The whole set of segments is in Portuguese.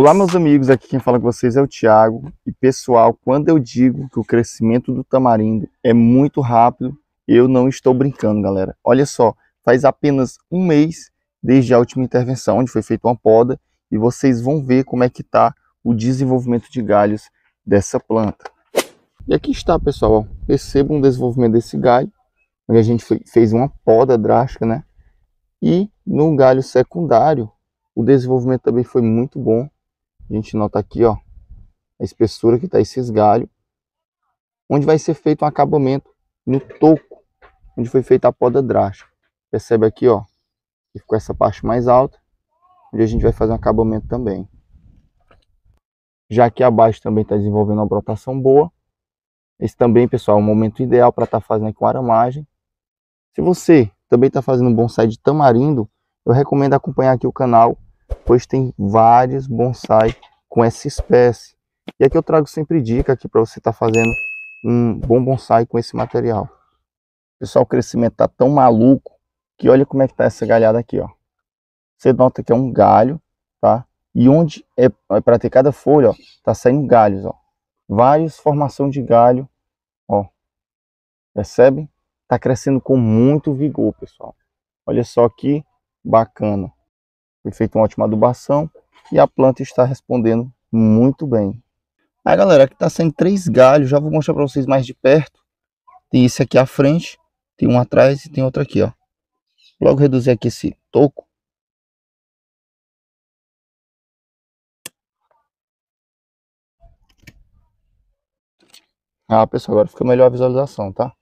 Olá, meus amigos, aqui quem fala com vocês é o Thiago. E pessoal, quando eu digo que o crescimento do tamarindo é muito rápido, eu não estou brincando, galera. Olha só, faz apenas um mês desde a última intervenção, onde foi feita uma poda, e vocês vão ver como é que está o desenvolvimento de galhos dessa planta. E aqui está, pessoal, percebam um desenvolvimento desse galho, onde a gente fez uma poda drástica, né? E no galho secundário, o desenvolvimento também foi muito bom a gente nota aqui, ó, a espessura que está esse esgalho, onde vai ser feito um acabamento no toco, onde foi feita a poda drástica. Percebe aqui, ó, que ficou essa parte mais alta, onde a gente vai fazer um acabamento também. Já aqui abaixo também está desenvolvendo uma brotação boa. Esse também, pessoal, é o momento ideal para estar tá fazendo com aramagem. Se você também está fazendo um bonsai de tamarindo, eu recomendo acompanhar aqui o canal pois tem vários bonsai com essa espécie. E aqui eu trago sempre dica aqui para você estar tá fazendo um bom bonsai com esse material. Pessoal, o crescimento tá tão maluco que olha como é que tá essa galhada aqui, ó. Você nota que é um galho, tá? E onde é, é para ter cada folha, ó, tá saindo galhos, ó. Vários formação de galho, ó. Percebem? Tá crescendo com muito vigor, pessoal. Olha só que bacana. Foi feita uma ótima adubação e a planta está respondendo muito bem. Aí galera, aqui está saindo três galhos, já vou mostrar para vocês mais de perto. Tem esse aqui à frente, tem um atrás e tem outro aqui, ó. Logo reduzir aqui esse toco. Ah, pessoal, agora fica melhor a visualização, tá?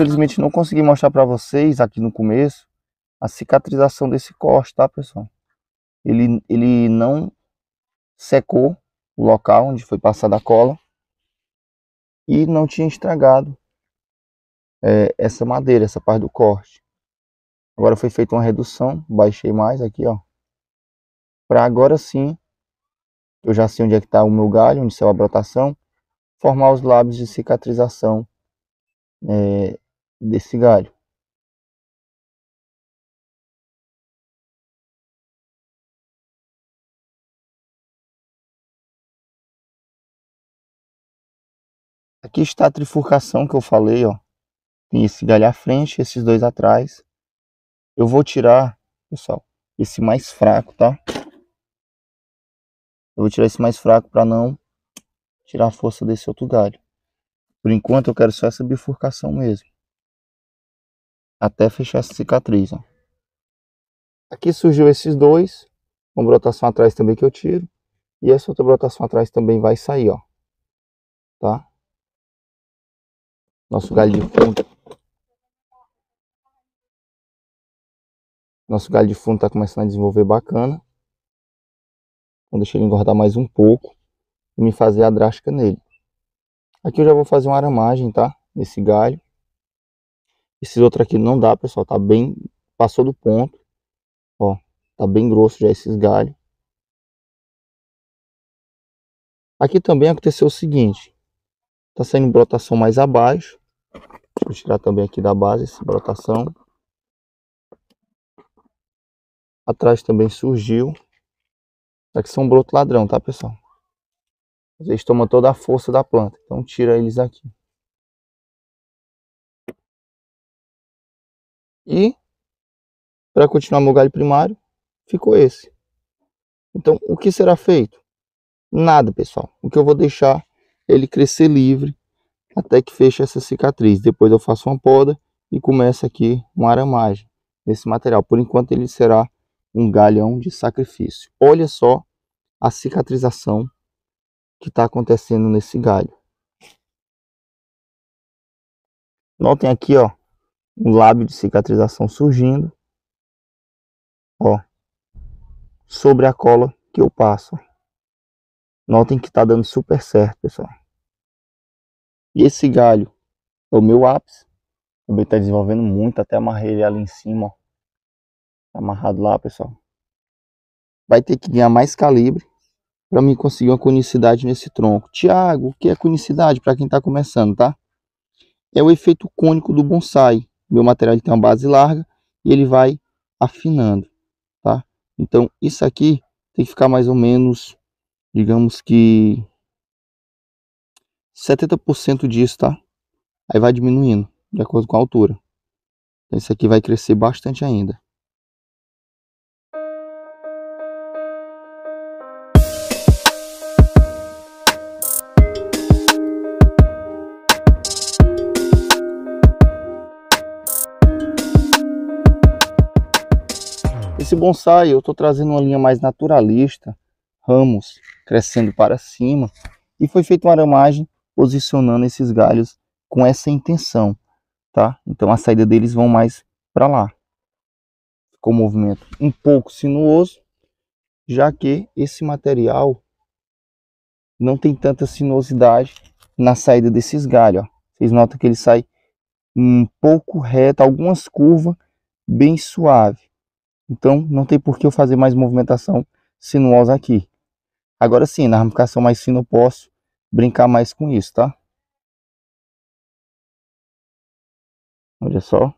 infelizmente não consegui mostrar para vocês aqui no começo a cicatrização desse corte, tá, pessoal? Ele, ele não secou o local onde foi passada a cola e não tinha estragado é, essa madeira, essa parte do corte. Agora foi feita uma redução, baixei mais aqui, ó. Para agora sim, eu já sei onde é que está o meu galho, onde está a brotação, formar os lábios de cicatrização é, desse galho. Aqui está a trifurcação que eu falei, ó. Tem esse galho à frente, esses dois atrás. Eu vou tirar, pessoal, esse mais fraco, tá? Eu vou tirar esse mais fraco para não tirar a força desse outro galho. Por enquanto eu quero só essa bifurcação mesmo até fechar essa cicatriz. Ó. Aqui surgiu esses dois, uma brotação atrás também que eu tiro, e essa outra brotação atrás também vai sair, ó. Tá? Nosso galho de fundo. Nosso galho de fundo tá começando a desenvolver bacana. Vou então, deixar ele engordar mais um pouco e me fazer a drástica nele. Aqui eu já vou fazer uma aramagem, tá? Nesse galho. Esse outro aqui não dá, pessoal, tá bem, passou do ponto. Ó, tá bem grosso já esses galhos. Aqui também aconteceu o seguinte, tá saindo brotação mais abaixo. Vou tirar também aqui da base essa brotação. Atrás também surgiu. Aqui são broto ladrão, tá pessoal? Eles tomam toda a força da planta. Então tira eles aqui. E para continuar meu galho primário, ficou esse. Então, o que será feito? Nada, pessoal. O que eu vou deixar ele crescer livre até que feche essa cicatriz. Depois eu faço uma poda e começa aqui uma aramagem nesse material. Por enquanto ele será um galhão de sacrifício. Olha só a cicatrização que está acontecendo nesse galho. Notem aqui, ó, um lábio de cicatrização surgindo, ó, sobre a cola que eu passo. Notem que está dando super certo, pessoal. E esse galho é o meu ápice. Também está desenvolvendo muito, até amarrei ele ali em cima, ó. Tá amarrado lá, pessoal. Vai ter que ganhar mais calibre para mim conseguir uma conicidade nesse tronco. Tiago, o que é conicidade para quem está começando, tá? É o efeito cônico do bonsai meu material tem uma base larga e ele vai afinando, tá? Então, isso aqui tem que ficar mais ou menos, digamos que 70% disso, tá? Aí vai diminuindo, de acordo com a altura. Então, isso aqui vai crescer bastante ainda. Esse bonsai eu estou trazendo uma linha mais naturalista, ramos crescendo para cima, e foi feita uma aramagem posicionando esses galhos com essa intenção, tá? Então a saída deles vão mais para lá. Ficou um movimento um pouco sinuoso, já que esse material não tem tanta sinuosidade na saída desses galhos. Ó. Vocês notam que ele sai um pouco reto, algumas curvas bem suave. Então não tem por que eu fazer mais movimentação sinuosa aqui. Agora sim, na ramificação mais fina eu posso brincar mais com isso, tá? Olha só.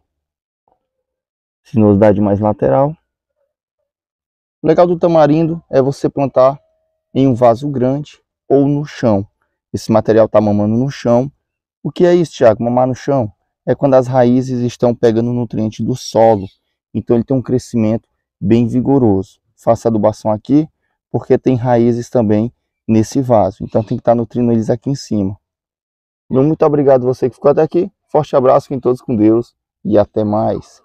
Sinuosidade mais lateral. O legal do tamarindo é você plantar em um vaso grande ou no chão. Esse material está mamando no chão. O que é isso, Tiago? Mamar no chão? É quando as raízes estão pegando nutrientes nutriente do solo então ele tem um crescimento bem vigoroso. Faça adubação aqui, porque tem raízes também nesse vaso. Então tem que estar nutrindo eles aqui em cima. Então, muito obrigado você que ficou até aqui. Forte abraço, fiquem todos com Deus e até mais.